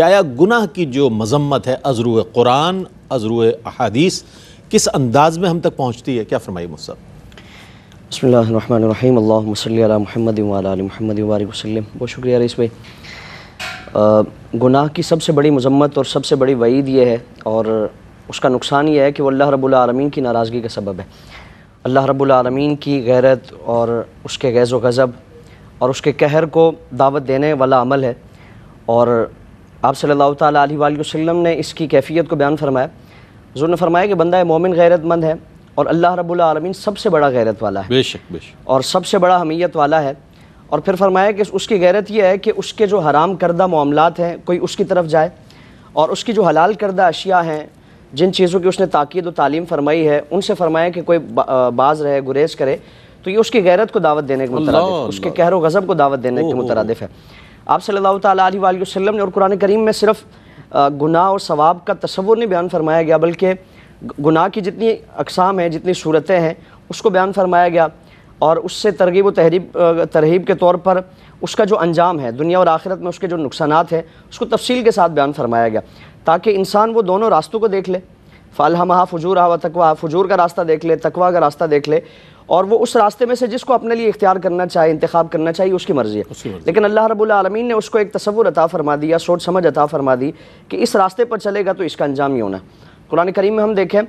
कि आया गुनाह की जो मजम्मत है अजरू कुरान अजरु अहादीस किस अंदाज में हम तक पहुँचती है क्या फरमाई मुझसे बसमिल महमद महमद वसलम बहुत शुक्रिया रईस भाई गुनाह की सबसे बड़ी मजम्मत और सबसे बड़ी वईद ये है और उसका नुकसान यह है कि वह अल्लाह रबालमीन की नाराज़गी का सबब है अल्लाह रबालमीन की गैरत और उसके गैज़ व गज़ब और उसके कहर को दावत देने वाला अमल है और आप सल्लल्लाहु अलैहि वसल्लम ने इसकी कैफियत को बयान फरमाया हजूर ने फरमाया कि बंदा मोमिन गैरतमंद है और अल्लाह रब्बुल आलमीन सबसे बड़ा गैरत वाला है बेशक बेशक और सबसे बड़ा हमीयत वाला है और फिर फरमाया कि उसकी गैरत यह है कि उसके जो हराम करदा मामलात हैं कोई उसकी तरफ जाए और उसकी जो हलाल करदा अशिया हैं जिन चीज़ों की उसने ताक़द व तालीम फरमाई है उनसे फरमाया कि कोई बाज रहे गुरेज करे तो ये उसकी गैरत को दावत देने के मुतरद उसके कहर गज़ब को दावत देने के मुतरद है आप सल्लल्लाहु अलैहि वसल्लम ने और कुरान करीम में सिर्फ गुनाह और सवाब का तस्वुर नहीं बयान फरमाया गया बल्कि गुनाह की जितनी अकसाम हैं जितनी सूरतें हैं उसको बयान फरमाया गया और उससे तरगीब व तहरीब तरहीब के तौर पर उसका जो अंजाम है दुनिया और आखिरत में उसके जो नुकसान हैं उसको तफसील के साथ बयान फरमाया गया ताकि इंसान वो दोनों रास्तों को देख ले फ़ालहमा फजूर हवा तकवा फजूर का रास्ता देख ले तकवा का रास्ता देख ले और वो उस रास्ते में से जिसको अपने लिए इख्तियार करना चाहे इंतखब करना चाहिए उसकी मर्ज़ी है लेकिन अल्लाह रबालमीन ने उसको एक तस्वुर अता फरमा दिया सोच समझ अता फरमा दी कि इस रास्ते पर चलेगा तो इसका अंजाम ही होना कुरान करीम में हम देखें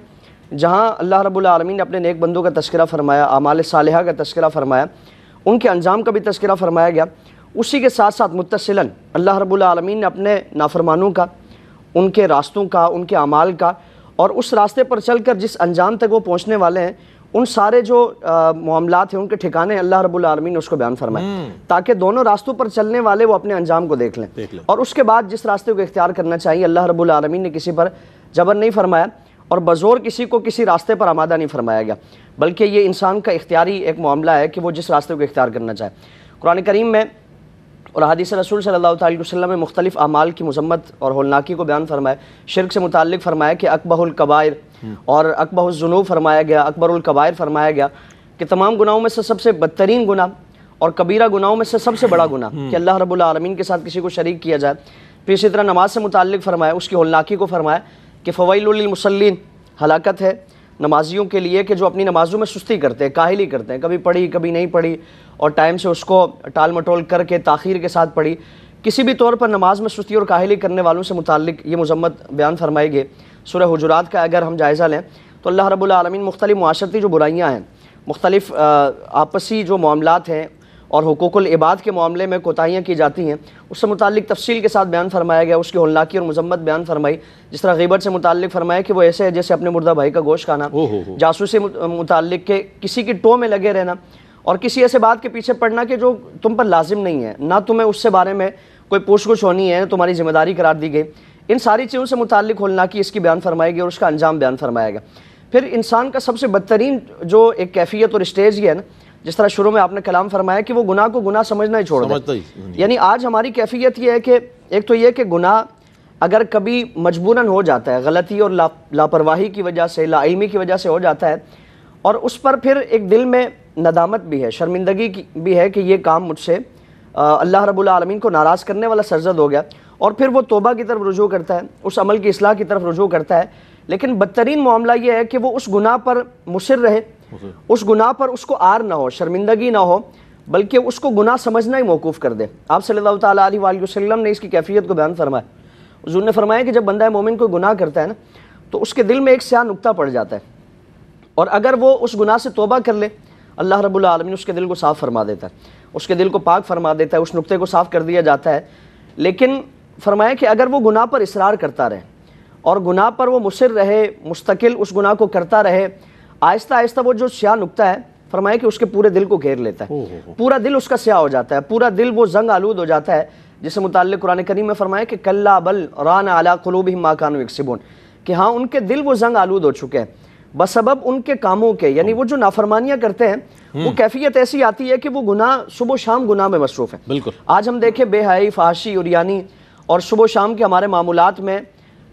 जहाँ अल्लाह रबालमीन ने अपने नेक बंदों का तस्करा फरमाया अमाल सालह का तस्करा फरमाया उनके अंजाम का भी तस्करा फरमाया गया उसी के साथ साथ मुतसिलन अल्लाह रबालमीन ने अपने नाफरमानों का उनके रास्तों का उनके अमाल का और उस रास्ते पर चल कर जिस अंजाम तक वो पहुँचने वाले हैं उन सारे जो मामला हैं उनके ठिकाने अल्लाह रब्बुल आलमीन ने उसको बयान फरमाए हम्म। ताकि दोनों रास्तों पर चलने वाले वो अपने अंजाम को देख लें ले। और उसके बाद जिस रास्ते को इख्तियार करना चाहिए अल्लाह रब्बुल आलमीन ने किसी पर जबर नहीं फरमाया और बज़ोर किसी को किसी रास्ते पर आमादा नहीं फरमाया गया बल्कि ये इंसान का इख्तियारी एक मामला है कि वो जिस रास्ते को इख्तियार करना चाहे कुरान करीम में और हदीस रसूल सल्लल्लाहु अलैहि वसल्लम में मुख्तलिफ़ अमाल की मजम्मत और होलनाकी को बयान फरमाया शिरक से मुतल फरमाया कि अकबहुल कबायर और अकबर जुनूब फरमाया गया अकबरकबायर फरमाया गया कि तमाम गुनाहों में से सबसे बदतरीन गुना और कबीरा गुनाहों में से सबसे बड़ा गुना हम्म। कि अल्लाह रब्बुल आलमीन के साथ किसी को शरीक किया जाए फिर इसी तरह नमाज से मुतक फरमाया उसकी होलनाकी को फरमाया कि फ़वैलमसलिन हलाकत है नमाजियों के लिए कि जो अपनी नमाजों में सुस्ती करते हैं काहली करते हैं कभी पढ़ी कभी नहीं पढ़ी और टाइम से उसको टाल मटोल करके ताखिर के साथ पढ़ी किसी भी तौर पर नमाज में सुस्ती और काहली करने वालों से मुतक ये मजम्मत बयान फरमाई गई सुरह हजरात का अगर हम जायज़ा लें तो अल्लाह रबालमीन मुख्तलि माशरती जो बुराइयाँ हैं मुख्तलिफ़ आपसी जो मामला हैं और हकूक़ुल इबाद के मामले में कोताहियाँ की जाती हैं उससे मुतल तफसील के साथ बयान फरमाया गया उसकी हल्लाकी और मजम्मत बयान फरमाई जिस तरह गीबर से मुतल फरमाया कि वो ऐसे है जैसे अपने मुर्दा भाई का गोश्त खाना जासू से मुतल के किसी की टो में लगे रहना और किसी ऐसे बात के पीछे पड़ना कि जो तुम पर लाजिम नहीं है ना तुम्हें उससे बारे में कोई पूछ गुछ होनी है तुम्हारी जिम्मेदारी करार दी गई इन सारी चीज़ों से हो ना कि इसकी बयान फरमाएगी और उसका अंजाम बयान फरमाएगा फिर इंसान का सबसे बदतरीन जो एक कैफियत और स्टेज ही है ना जिस तरह शुरू में आपने कलाम फरमाया कि वो गुनाह को गुनाह समझना ही छोड़ दे यानी आज हमारी कैफियत ये है कि एक तो ये कि गुनाह अगर कभी मजबूरन हो जाता है गलती और ला लापरवाही की वजह से लाइमी की वजह से हो जाता है और उस पर फिर एक दिल में नदामत भी है शर्मिंदगी भी है कि ये काम मुझसे अल्लाह रब्बुल रबालमीन को नाराज़ करने वाला सरजद हो गया और फिर वो तोबा की तरफ रुजू करता है उस अमल की असलाह की तरफ रुजू करता है लेकिन बदतरीन मामला ये है कि वो उस गुनाह पर मुसर रहे उस गुनाह पर उसको आर ना हो शर्मिंदगी ना हो बल्कि उसको गुनाह समझना ही मौकूफ़ कर दे आप सल्लल्लाहु अलैहि वसल्लम ने इसकी कैफियत को बयान फरमाया हजूर ने फरमाया कि जब बंदा मोमिन कोई गुनाह करता है ना तो उसके दिल में एक स्या नुकता पड़ जाता है और अगर वो उस गुनाह से तोबा कर ले अल्लाह रब्बुल आलमीन उसके दिल को साफ़ फरमा देता है उसके दिल को पाक फरमा देता है उस नुक्ते को साफ़ कर दिया जाता है लेकिन फरमाया कि अगर वो गुनाह पर इसरार करता रहे और गुनाह पर वो मुसर रहे मुस्तकिल उस गुनाह को करता रहे आहिस्ता आहिस्ता वो जो स्या नुकता है फरमाया कि उसके पूरे दिल को घेर लेता है पूरा दिल उसका स्या हो जाता है पूरा दिल वो जंग आलूद हो जाता है जिससे मुतल कुरान करीम में फरमाया कि कल्ला बल रान आला कलूब ही माकान विकसिबोन कि हाँ उनके दिल वो जंग आलूद हो चुके हैं बसबब उनके कामों के यानी वो जो नाफरमानियाँ करते हैं वो हम्म। कैफियत ऐसी आती है कि वो गुनाह सुबह शाम गुनाह में मसरूफ है बिल्कुल आज हम देखें बेहाई फाशी और यानी और सुबह शाम के हमारे मामूलات में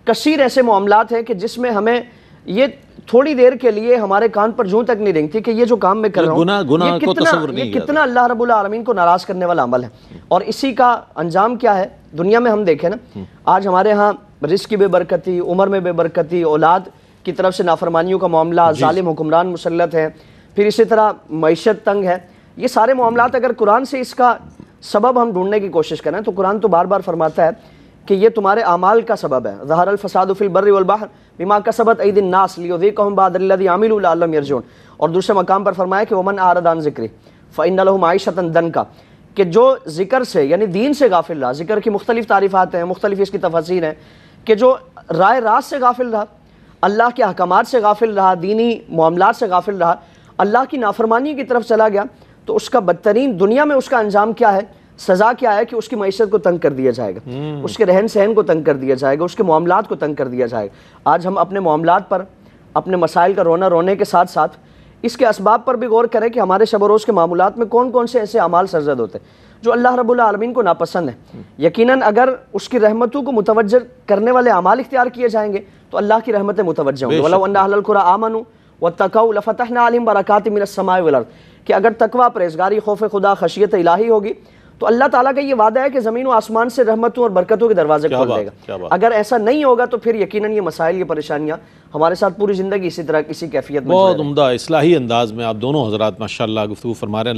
कसर ऐसे मामलात हैं कि जिसमें हमें ये थोड़ी देर के लिए हमारे कान पर जूं तक नहीं रेंगती कि ये जो काम में कर रहा हूं, गुना, गुना ये कितना, को ये कितना अल्लाह रबुल आलमीन को नाराज़ करने वाला अमल है और इसी का अंजाम क्या है दुनिया में हम देखें ना हम्म। आज हमारे यहाँ रिस्क की बेबरकती उम्र में बेबरकती औलाद की तरफ से नाफरमानियों का मामला ालिम हुक्मरान मुसलत है फिर इसी तरह मीशत तंग है ये सारे मामला अगर कुरान से इसका सबब हम ढूंढने की कोशिश करें तो कुरान तो बार बार फरमाता है कि ये तुम्हारे अमाल का सबब है जहर अलफसादफिल बर्रबाहर बीमा का सबत ईद नास लियोम आमिल यरजून और दूसरे मकाम पर फरमाया कि वमन आरदान ज़िक्री फ़ैन आयशतन दन का कि जो जिक्र से यानी दीन से गाफिल रहा जिक्र की मुख्तलिफ तारीफ़ात हैं मुख्तलिफ इसकी तफसर हैं कि जो राय रास से गाफिल रहा अल्लाह के अहकाम से गाफिल रहा दीनी मामला से गाफिल रहा अल्लाह की नाफरमानी की तरफ चला गया तो उसका बदतरीन दुनिया में उसका अंजाम क्या है सजा क्या है कि उसकी मीशत हम्म। को तंग कर दिया जाएगा उसके रहन सहन को तंग कर दिया जाएगा उसके मामला को तंग कर दिया जाएगा आज हम अपने मामला पर अपने मसाइल का रोना रोने के साथ साथ इसके इसबाब पर भी गौर करें कि हमारे शब रोज़ के मामूलत में कौन कौन से ऐसे अमाल सरजद होते हैं जो अल्लाह रब्बुल रबालमीन को नापसंद है हम्म। यकीनन अगर उसकी रहमतों को मुतवजर करने वाले अमाल इख्तियार किए जाएंगे तो अल्लाह की रहमतें मुतवज होंगी वल्ला आमनू व तकऊ लफ़तहना आलिम बरक़ात मिनसमाय वलर कि अगर तकवा परेजगारी खौफ खुदा खशियत इलाही होगी तो अल्लाह ताला का ये वादा है कि ज़मीन व आसमान से रहमतों और बरकतों के दरवाजे खोल देगा अगर ऐसा नहीं होगा तो फिर यकीनन ये मसाइल ये परेशानियाँ हमारे साथ पूरी ज़िंदगी इसी तरह किसी कैफियत में बहुत उमदा इसलाही अंदाज में आप दोनों हजरात माशा गुफ्तु फरमा रहे हैं